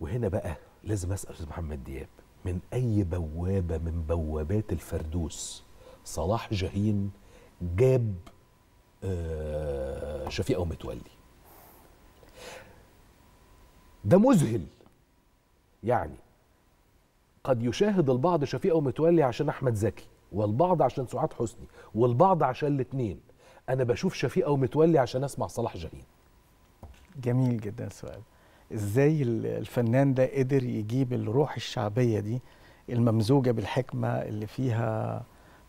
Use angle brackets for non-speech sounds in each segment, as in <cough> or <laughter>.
وهنا بقى لازم اسال استاذ محمد دياب من اي بوابه من بوابات الفردوس صلاح جاهين جاب آه، شفيق او ومتولي ده مذهل يعني قد يشاهد البعض او ومتولي عشان احمد زكي والبعض عشان سعاد حسني والبعض عشان الاثنين انا بشوف او ومتولي عشان اسمع صلاح جاهين جميل جدا السؤال ازاي الفنان ده قدر يجيب الروح الشعبيه دي الممزوجه بالحكمه اللي فيها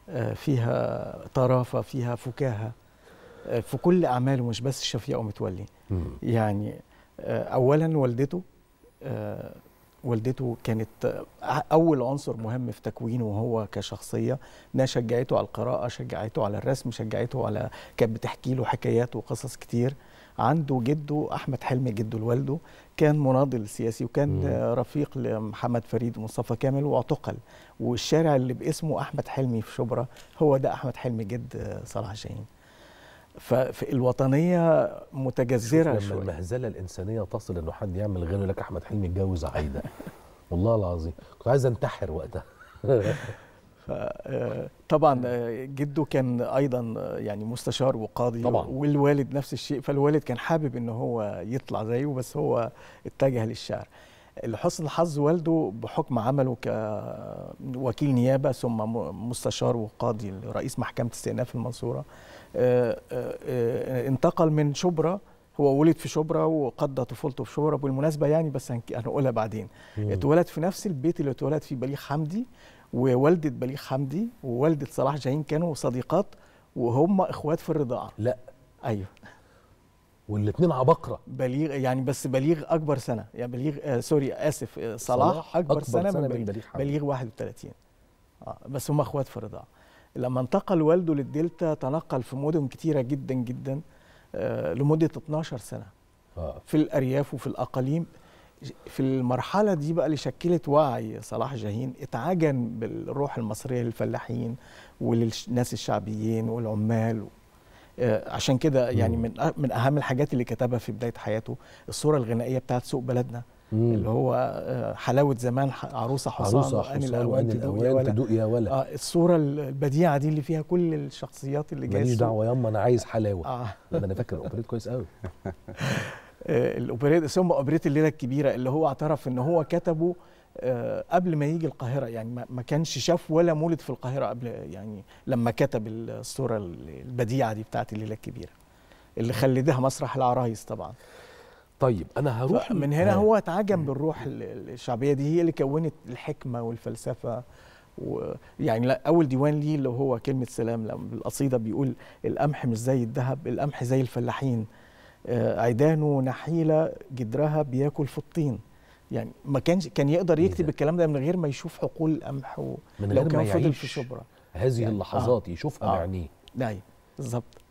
آه، فيها طرافه فيها فكاهه آه، في كل اعماله مش بس شفيق ومتولي يعني آه، اولا والدته والدته كانت اول عنصر مهم في تكوينه وهو كشخصيه انها شجعته على القراءه شجعته على الرسم شجعته على كانت بتحكي له حكايات وقصص كتير عنده جده احمد حلمي جده لوالده كان مناضل سياسي وكان مم. رفيق لمحمد فريد ومصطفى كامل واعتقل والشارع اللي باسمه احمد حلمي في شبرا هو ده احمد حلمي جد صلاح شاهين فالوطنيه متجذره لما المهزله الانسانيه تصل انه حد يعمل غيره لك احمد حلمي اتجوز عايده <laughs> والله العظيم كنت عايز انتحر وقتها <laughs> آه، طبعا آه، جده كان ايضا آه، يعني مستشار وقاضي طبعا. والوالد نفس الشيء فالوالد كان حابب ان هو يطلع زيه بس هو اتجه للشعر لحسن الحظ والده بحكم عمله كوكيل نيابه ثم مستشار وقاضي لرئيس محكمه استئناف المنصوره انتقل من شبرا هو ولد في شبرا وقضى طفولته في شبرا بالمناسبه يعني بس هنقولها بعدين اتولد في نفس البيت اللي اتولد فيه بليغ حمدي ووالده بليغ حمدي ووالده صلاح جاهين كانوا صديقات وهم اخوات في الرضاعه لا ايوه والاثنين عبقره بليغ يعني بس بليغ اكبر سنه يعني بليغ آه سوري اسف آه صلاح, صلاح اكبر, أكبر سنه, سنة من بليغ, بليغ, بليغ 31 آه بس هم اخوات في الرضاعه لما انتقل والده للدلتا تنقل في مدن كتيره جدا جدا آه، لمده 12 سنه آه. في الارياف وفي الاقاليم في المرحله دي بقى اللي شكلت وعي صلاح جاهين اتعجن بالروح المصريه للفلاحين وللناس الشعبيين والعمال آه، عشان كده يعني من من اهم الحاجات اللي كتبها في بدايه حياته الصوره الغنائيه بتاعت سوق بلدنا مم. اللي هو آه، حلاوه زمان عروسه حصان عروسه حصان الاوان تدوق يا ولا, تدوق يا ولا. آه الصوره البديعه دي اللي فيها كل الشخصيات اللي جايه ماليش دعوه ياما انا عايز آه. حلاوه آه. انا فاكر الاوبريت كويس قوي <laughs> آه، الاوبريت ثم اوبريت الليله الكبيره اللي هو اعترف ان هو كتبه قبل ما يجي القاهره يعني ما كانش شاف ولا مولد في القاهره قبل يعني لما كتب الصوره البديعه دي بتاعت الليله الكبيره اللي خلدها مسرح العرايس طبعا طيب انا هروح من هنا آه. هو اتعجب بالروح الشعبيه دي هي اللي كونت الحكمه والفلسفه و يعني لا اول ديوان ليه اللي هو كلمه سلام لما القصيده بيقول القمح مش زي الذهب القمح زي الفلاحين آه، عيدانه نحيله جدرها بياكل في الطين يعني ما كانش كان يقدر إيه يكتب الكلام ده من غير ما يشوف حقول القمح و... من لو غير كان ما فضل في شبرا هذه يعني آه. اللحظات آه. يشوفها آه. بعينيه نعم بالظبط